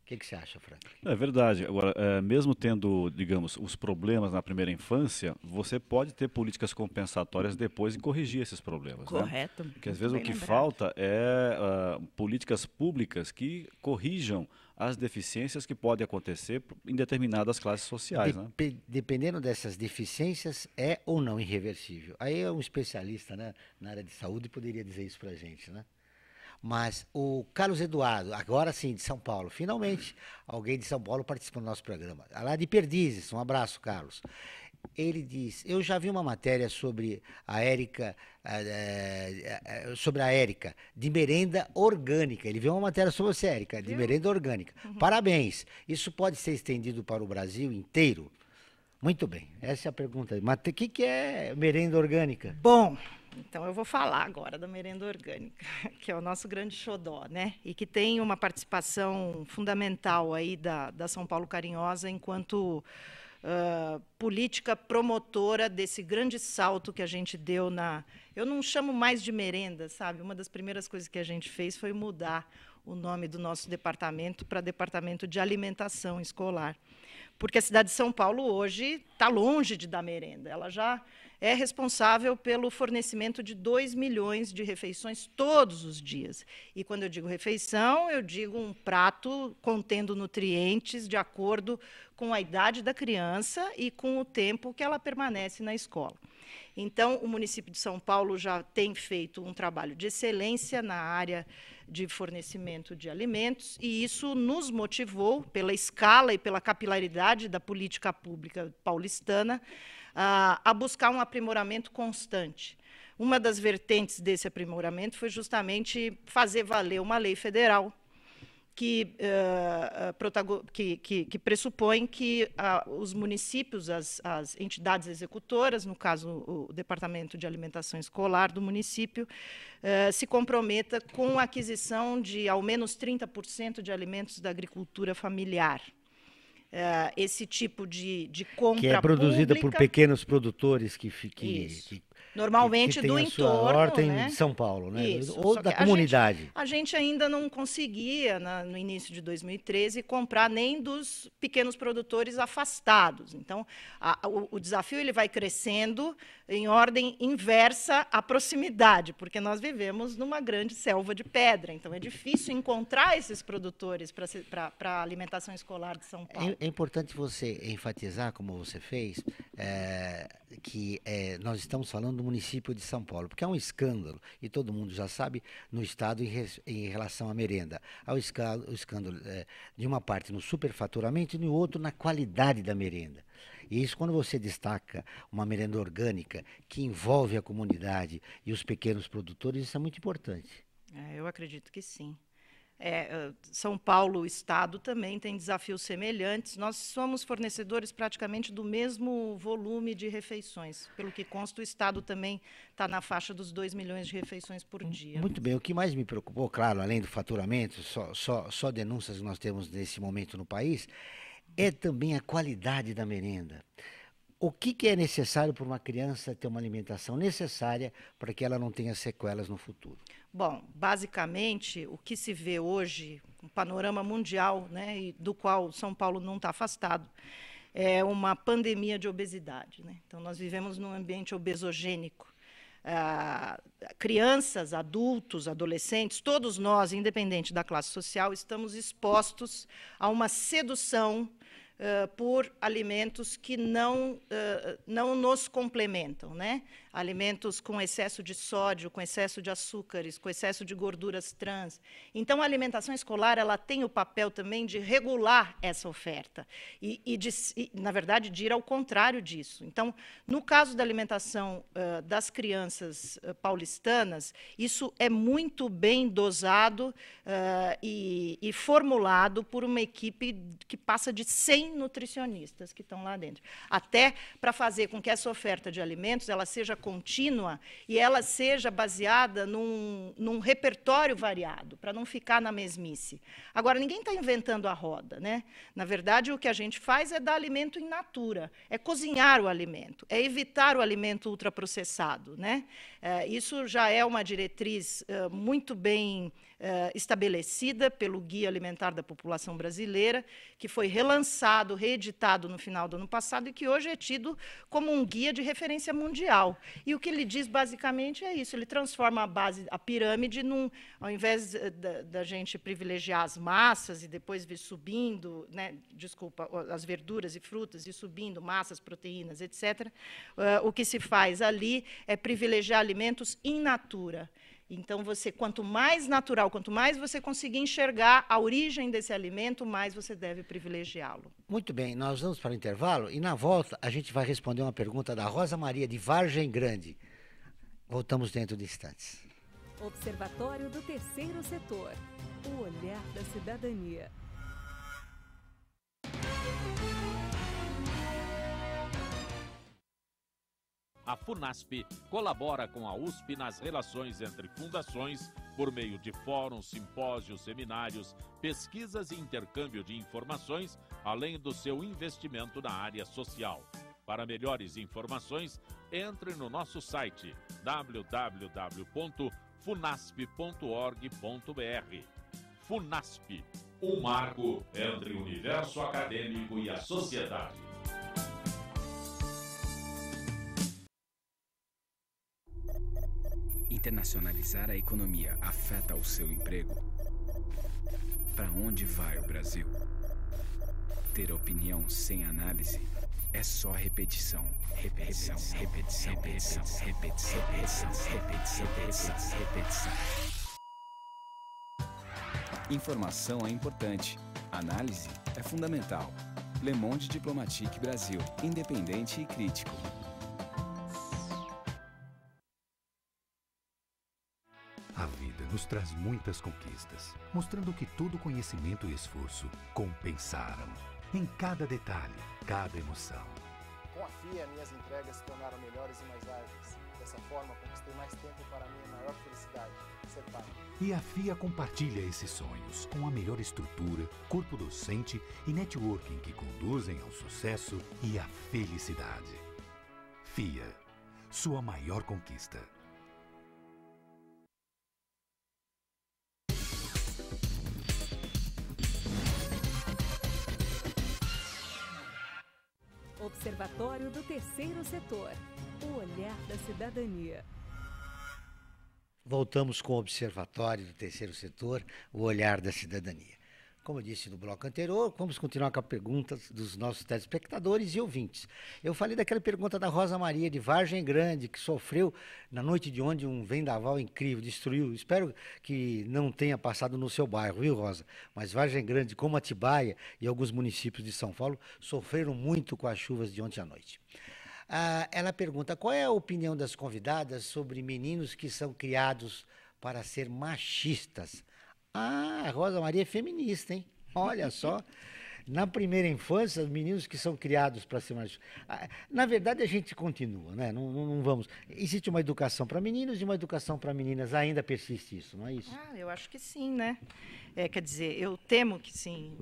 O que, que você acha, Frank? É verdade. Agora, é, mesmo tendo, digamos, os problemas na primeira infância, você pode ter políticas compensatórias depois e corrigir esses problemas. Né? Correto. Né? Porque às vezes Bem o que lembrado. falta é uh, políticas públicas que corrijam as deficiências que podem acontecer em determinadas classes sociais. né? Dependendo dessas deficiências, é ou não irreversível. Aí é um especialista né, na área de saúde poderia dizer isso para a gente, né? Mas o Carlos Eduardo, agora sim, de São Paulo, finalmente alguém de São Paulo participou do nosso programa. Lá de Perdizes, um abraço, Carlos. Ele diz: Eu já vi uma matéria sobre a Érica ah, é, é, é, sobre a Érica, de merenda orgânica. Ele viu uma matéria sobre você, Érica, de merenda orgânica. Uhum. Parabéns. Isso pode ser estendido para o Brasil inteiro? Muito bem, essa é a pergunta. Mas o que, que é merenda orgânica? Bom, então eu vou falar agora da merenda orgânica, que é o nosso grande xodó, né? E que tem uma participação fundamental aí da, da São Paulo Carinhosa enquanto uh, política promotora desse grande salto que a gente deu na. Eu não chamo mais de merenda, sabe? Uma das primeiras coisas que a gente fez foi mudar o nome do nosso departamento para Departamento de Alimentação Escolar. Porque a cidade de São Paulo hoje está longe de dar merenda. Ela já é responsável pelo fornecimento de 2 milhões de refeições todos os dias. E quando eu digo refeição, eu digo um prato contendo nutrientes de acordo com a idade da criança e com o tempo que ela permanece na escola. Então, o município de São Paulo já tem feito um trabalho de excelência na área de fornecimento de alimentos, e isso nos motivou, pela escala e pela capilaridade da política pública paulistana, a, a buscar um aprimoramento constante. Uma das vertentes desse aprimoramento foi justamente fazer valer uma lei federal que, uh, que, que, que, pressupõe que uh, os municípios, as, as, entidades executoras, no caso o Departamento de Alimentação Escolar do município, uh, se comprometa com a aquisição de ao menos 30% de alimentos da agricultura familiar. É, esse tipo de, de compra que é produzida pública. por pequenos produtores que, que, que Normalmente que, que do entorno. Horta né? em São Paulo, né? Isso, Ou da comunidade. A gente, a gente, ainda não conseguia, na, no início de 2013, comprar nem dos pequenos produtores afastados. Então, a, o, o desafio ele vai crescendo em ordem inversa à proximidade, porque nós vivemos numa grande selva de pedra. Então, é difícil encontrar esses produtores para a alimentação escolar de São é, Paulo. É, é importante você enfatizar, como você fez, é, que é, nós estamos falando do município de São Paulo, porque é um escândalo, e todo mundo já sabe, no Estado em, res, em relação à merenda. Há o escândalo, o escândalo é, de uma parte no superfaturamento e no outro na qualidade da merenda. E isso, quando você destaca uma merenda orgânica que envolve a comunidade e os pequenos produtores, isso é muito importante. É, eu acredito que sim. É, São Paulo, o Estado, também tem desafios semelhantes. Nós somos fornecedores praticamente do mesmo volume de refeições. Pelo que consta, o Estado também está na faixa dos 2 milhões de refeições por hum, dia. Muito bem. O que mais me preocupou, claro, além do faturamento, só, só, só denúncias que nós temos nesse momento no país, é também a qualidade da merenda. O que, que é necessário para uma criança ter uma alimentação necessária para que ela não tenha sequelas no futuro? Bom, basicamente, o que se vê hoje, um panorama mundial, né, do qual São Paulo não está afastado, é uma pandemia de obesidade. Né? Então, nós vivemos num ambiente obesogênico. Ah, crianças, adultos, adolescentes, todos nós, independente da classe social, estamos expostos a uma sedução Uh, por alimentos que não, uh, não nos complementam. Né? alimentos com excesso de sódio, com excesso de açúcares, com excesso de gorduras trans. Então, a alimentação escolar ela tem o papel também de regular essa oferta e, e, de, e na verdade, de ir ao contrário disso. Então, no caso da alimentação uh, das crianças uh, paulistanas, isso é muito bem dosado uh, e, e formulado por uma equipe que passa de 100 nutricionistas que estão lá dentro, até para fazer com que essa oferta de alimentos ela seja contínua e ela seja baseada num, num repertório variado, para não ficar na mesmice. Agora, ninguém está inventando a roda. Né? Na verdade, o que a gente faz é dar alimento em natura, é cozinhar o alimento, é evitar o alimento ultraprocessado. Né? É, isso já é uma diretriz é, muito bem eh, estabelecida pelo Guia Alimentar da População Brasileira, que foi relançado, reeditado no final do ano passado e que hoje é tido como um guia de referência mundial. E o que ele diz basicamente é isso: ele transforma a base, a pirâmide, num, ao invés eh, da, da gente privilegiar as massas e depois vir subindo, né, desculpa, as verduras e frutas e subindo massas, proteínas, etc. Eh, o que se faz ali é privilegiar alimentos in natura. Então, você, quanto mais natural, quanto mais você conseguir enxergar a origem desse alimento, mais você deve privilegiá-lo. Muito bem, nós vamos para o intervalo e na volta a gente vai responder uma pergunta da Rosa Maria de Vargem Grande. Voltamos dentro de instantes. Observatório do Terceiro Setor. O olhar da cidadania. a FUNASP colabora com a USP nas relações entre fundações por meio de fóruns, simpósios, seminários, pesquisas e intercâmbio de informações, além do seu investimento na área social. Para melhores informações, entre no nosso site www.funasp.org.br. FUNASP, um marco entre o universo acadêmico e a sociedade. internacionalizar a economia afeta o seu emprego? Para onde vai o Brasil? Ter opinião sem análise é só repetição, repetição, repetição, repetição, repetição, repetição, repetição, repetição, repetição. Informação é importante, análise é fundamental. Le Monde Diplomatique Brasil, independente e crítico. nos traz muitas conquistas, mostrando que todo conhecimento e esforço compensaram em cada detalhe, cada emoção. Com a FIA, minhas entregas se tornaram melhores e mais ágeis. Dessa forma, conquistei mais tempo para a minha maior felicidade, ser pai. E a FIA compartilha esses sonhos com a melhor estrutura, corpo docente e networking que conduzem ao sucesso e à felicidade. FIA, sua maior conquista. Observatório do Terceiro Setor. O olhar da cidadania. Voltamos com o Observatório do Terceiro Setor, o olhar da cidadania. Como eu disse no bloco anterior, vamos continuar com a pergunta dos nossos telespectadores e ouvintes. Eu falei daquela pergunta da Rosa Maria de Vargem Grande, que sofreu na noite de onde um vendaval incrível destruiu. Espero que não tenha passado no seu bairro, viu, Rosa? Mas Vargem Grande, como Atibaia e alguns municípios de São Paulo, sofreram muito com as chuvas de ontem à noite. Ah, ela pergunta: qual é a opinião das convidadas sobre meninos que são criados para ser machistas? Ah, Rosa Maria é feminista, hein? Olha só. Na primeira infância, os meninos que são criados para ser mais. Ah, na verdade, a gente continua, né? Não, não, não vamos. Existe uma educação para meninos e uma educação para meninas. Ainda persiste isso, não é isso? Ah, eu acho que sim, né? É, quer dizer, eu temo que sim.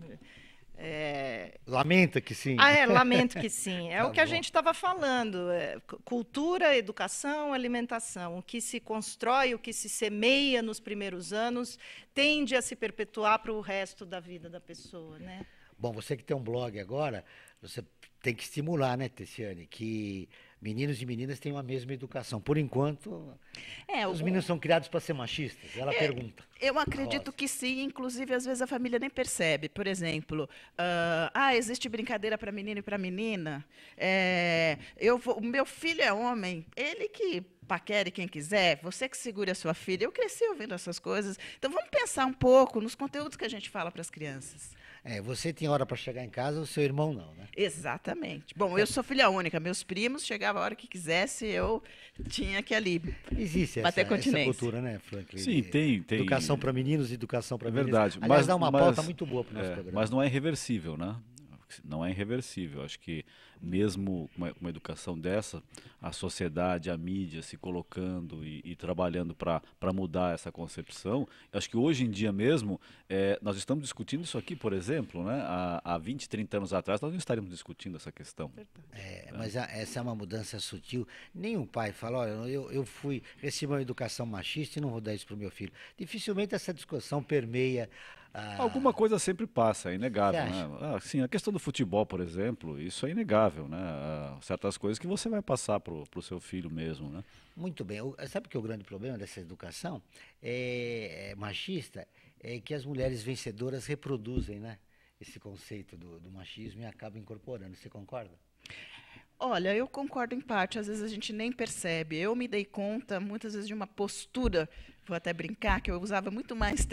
É... Lamenta que sim. Ah, é, lamento que sim. É tá o que bom. a gente estava falando. É, cultura, educação, alimentação. O que se constrói, o que se semeia nos primeiros anos, tende a se perpetuar para o resto da vida da pessoa, né? Bom, você que tem um blog agora, você tem que estimular, né, Tessiane, que meninos e meninas têm a mesma educação. Por enquanto, é, os o... meninos são criados para ser machistas? Ela é, pergunta. Eu acredito que sim, inclusive às vezes a família nem percebe. Por exemplo, uh, ah, existe brincadeira para menino e para menina. É, eu vou, meu filho é homem, ele que paquere quem quiser, você que segure a sua filha. Eu cresci ouvindo essas coisas. Então vamos pensar um pouco nos conteúdos que a gente fala para as crianças. É, você tinha hora para chegar em casa, o seu irmão não, né? Exatamente. Bom, eu sou filha única, meus primos chegavam a hora que quisesse, eu tinha que ali. Existe essa, essa cultura, né, Franklin? Sim, tem, tem. Educação para meninos, educação para é meninas. Verdade. Aliás, mas dá uma mas, pauta muito boa para o nosso é, programa. Mas não é irreversível, né? não é irreversível. Acho que mesmo uma, uma educação dessa, a sociedade, a mídia se colocando e, e trabalhando para mudar essa concepção, acho que hoje em dia mesmo, é, nós estamos discutindo isso aqui, por exemplo, né? há, há 20, 30 anos atrás, nós não estaríamos discutindo essa questão. É, né? Mas a, essa é uma mudança sutil. Nenhum pai fala, olha, eu, eu fui, recebi uma educação machista e não vou dar isso para o meu filho. Dificilmente essa discussão permeia ah. Alguma coisa sempre passa, é inegável. Né? Ah, sim, a questão do futebol, por exemplo, isso é inegável, né? Ah, certas coisas que você vai passar para o seu filho mesmo, né? Muito bem. O, sabe que o grande problema dessa educação é, é, machista é que as mulheres vencedoras reproduzem, né? Esse conceito do, do machismo e acabam incorporando. Você concorda? Olha, eu concordo em parte. Às vezes a gente nem percebe. Eu me dei conta, muitas vezes, de uma postura vou até brincar, que eu usava muito mais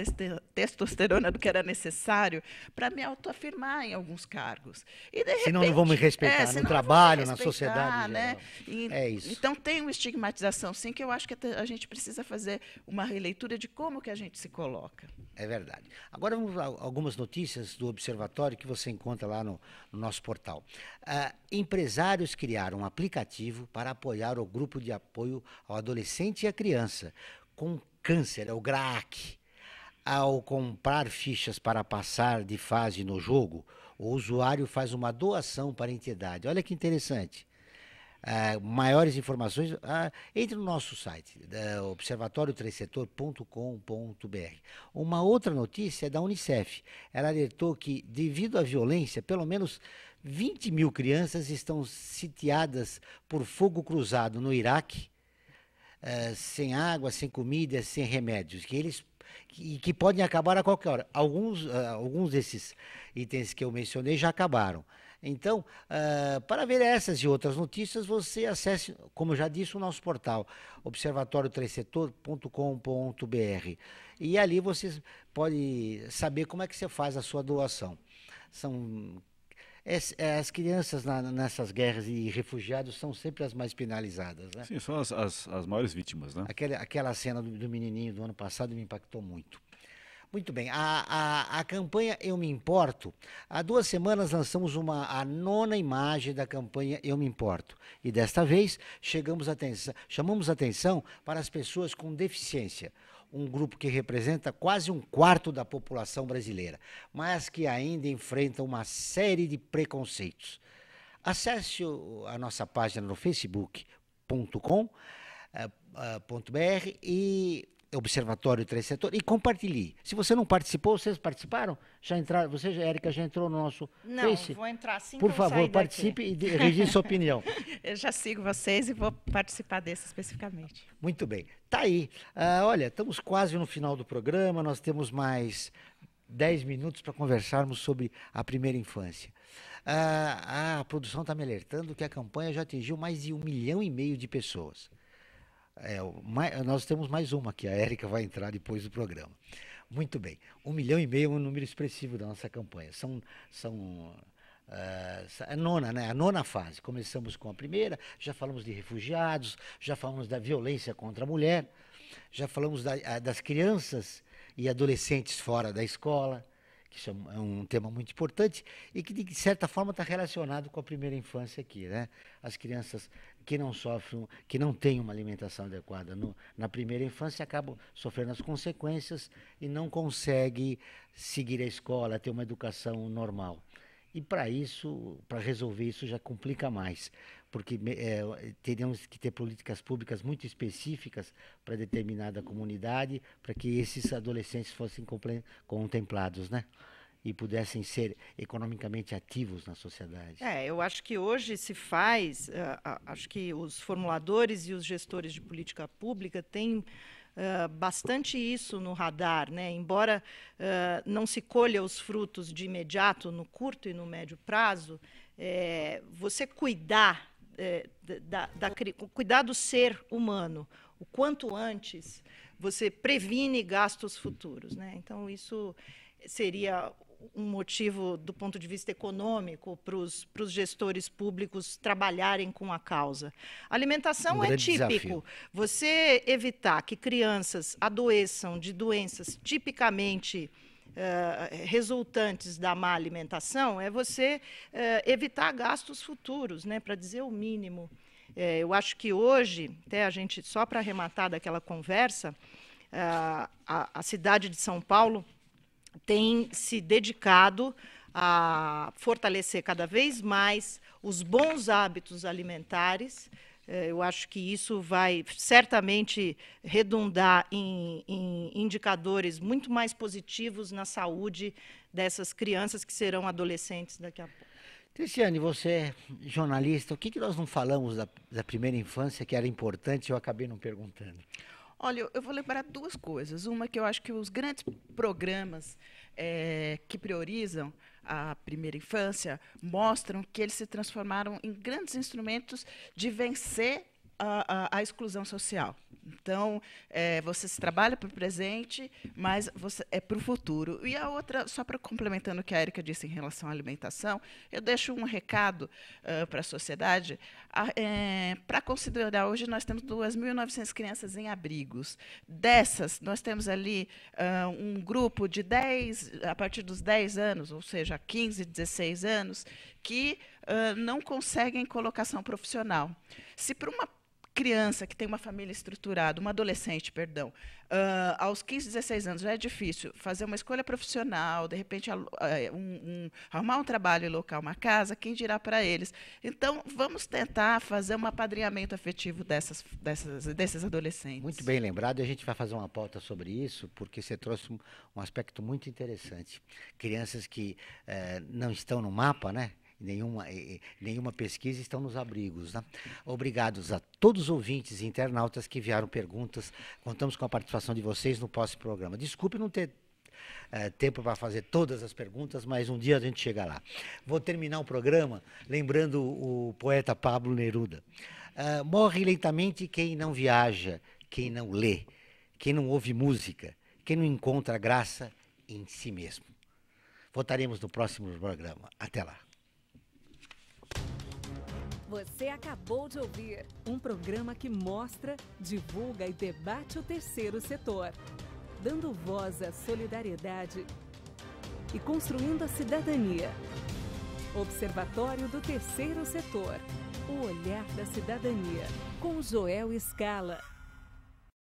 testosterona do que era necessário para me autoafirmar em alguns cargos. E, de repente, senão não vão me respeitar é, no trabalho, respeitar, na sociedade. Né? E, é isso. Então, tem uma estigmatização, sim, que eu acho que a gente precisa fazer uma releitura de como que a gente se coloca. É verdade. Agora, vamos algumas notícias do Observatório que você encontra lá no, no nosso portal. Uh, empresários criaram um aplicativo para apoiar o grupo de apoio ao adolescente e à criança, com câncer, é o GRAAC. Ao comprar fichas para passar de fase no jogo, o usuário faz uma doação para a entidade. Olha que interessante. Uh, maiores informações, uh, entre no nosso site, uh, observatório3setor.com.br. Uma outra notícia é da Unicef. Ela alertou que, devido à violência, pelo menos 20 mil crianças estão sitiadas por fogo cruzado no Iraque, eh, sem água, sem comida, sem remédios, que eles que, que podem acabar a qualquer hora. Alguns, uh, alguns desses itens que eu mencionei já acabaram. Então, uh, para ver essas e outras notícias, você acesse, como eu já disse, o nosso portal observatório3setor.com.br e ali você pode saber como é que você faz a sua doação. São as crianças na, nessas guerras e refugiados são sempre as mais penalizadas, né? Sim, são as, as, as maiores vítimas, né? Aquela, aquela cena do, do, menininho do ano passado me impactou muito. Muito bem, a, a, a campanha Eu Me Importo, há duas semanas lançamos uma, a nona imagem da campanha Eu Me Importo. E desta vez chegamos atenção, chamamos atenção para as pessoas com deficiência, um grupo que representa quase um quarto da população brasileira, mas que ainda enfrenta uma série de preconceitos. Acesse a nossa página no facebook.com.br eh, eh, e Observatório Três Setores e compartilhe. Se você não participou, vocês participaram? Já entraram, você, Érica, já entrou no nosso Não, Face? vou entrar sim. Por favor, participe e de, registre sua opinião. Eu já sigo vocês e vou participar desse especificamente. Muito bem. Tá aí. Ah, olha, estamos quase no final do programa, nós temos mais dez minutos para conversarmos sobre a primeira infância. Ah, a produção está me alertando que a campanha já atingiu mais de um milhão e meio de pessoas. É, mais, nós temos mais uma que a Érica vai entrar depois do programa. Muito bem. Um milhão e meio é um número expressivo da nossa campanha. São. são uh, a nona, né? A nona fase. Começamos com a primeira, já falamos de refugiados, já falamos da violência contra a mulher, já falamos da, a, eh, das crianças e adolescentes fora da escola, que isso é, é um tema muito importante e que, de certa forma, está relacionado com a primeira infância aqui, né? As crianças que não sofrem, que não têm uma alimentação adequada no, na primeira infância acabam sofrendo as consequências e não conseguem seguir a escola, ter uma educação normal. E para isso, para resolver isso, já complica mais, porque é, teremos que ter políticas públicas muito específicas para determinada comunidade, para que esses adolescentes fossem contemplados, né? e pudessem ser economicamente ativos na sociedade. É, eu acho que hoje se faz, uh, acho que os formuladores e os gestores de política pública têm Uh, bastante isso no radar, né? Embora uh, não se colha os frutos de imediato, no curto e no médio prazo, é, você cuidar é, da, da, cuidar do ser humano o quanto antes, você previne gastos futuros, né? Então isso seria um motivo do ponto de vista econômico para os gestores públicos trabalharem com a causa. Alimentação um é típico. Desafio. Você evitar que crianças adoeçam de doenças tipicamente Uh, resultantes da má alimentação é você uh, evitar gastos futuros, né, para dizer o mínimo. Eh, eu acho que hoje, até a gente, só para arrematar daquela conversa, a, a cidade de São Paulo tem se dedicado a fortalecer cada vez mais os bons hábitos alimentares. É, eu acho que isso vai certamente redundar em, em, indicadores muito mais positivos na saúde dessas crianças que serão adolescentes daqui a pouco. Cristiane, você é jornalista, o que, que nós não falamos da, da primeira infância que era importante e eu acabei não perguntando? Olha, eu vou lembrar duas coisas. Uma que eu acho que os grandes programas é, que priorizam a primeira infância mostram que eles se transformaram em grandes instrumentos de vencer a, a, a, exclusão social. Então, é, você se trabalha para o presente, mas você é para o futuro. E a outra, só para complementando o que a Erika disse em relação à alimentação, eu deixo um recado uh, para a sociedade é, para considerar. Hoje nós temos 2.900 crianças em abrigos. Dessas, nós temos ali uh, um grupo de 10, a partir dos 10 anos, ou seja, 15, 16 anos, que uh, não conseguem colocação profissional. Se para uma criança que tem uma família estruturada, uma adolescente, perdão, uh, aos 15, 16 anos já é difícil fazer uma escolha profissional, de repente uh, um, um, arrumar um trabalho e local, uma casa, quem dirá para eles? Então, vamos tentar fazer um apadrinhamento afetivo dessas, dessas, desses adolescentes. Muito bem lembrado, e a gente vai fazer uma pauta sobre isso, porque você trouxe um, um aspecto muito interessante. Crianças que uh, não estão no mapa, né? nenhuma, nenhuma pesquisa estão nos abrigos. Né? Obrigados a todos os ouvintes e internautas que enviaram perguntas. Contamos com a participação de vocês no pós-programa. Desculpe não ter é, tempo para fazer todas as perguntas, mas um dia a gente chega lá. Vou terminar o programa lembrando o poeta Pablo Neruda. Ah, morre lentamente quem não viaja, quem não lê, quem não ouve música, quem não encontra graça em si mesmo. Voltaremos no próximo programa. Até lá. Você acabou de ouvir um programa que mostra, divulga e debate o terceiro setor, dando voz à solidariedade e construindo a cidadania. Observatório do Terceiro Setor. O Olhar da Cidadania, com Joel Escala.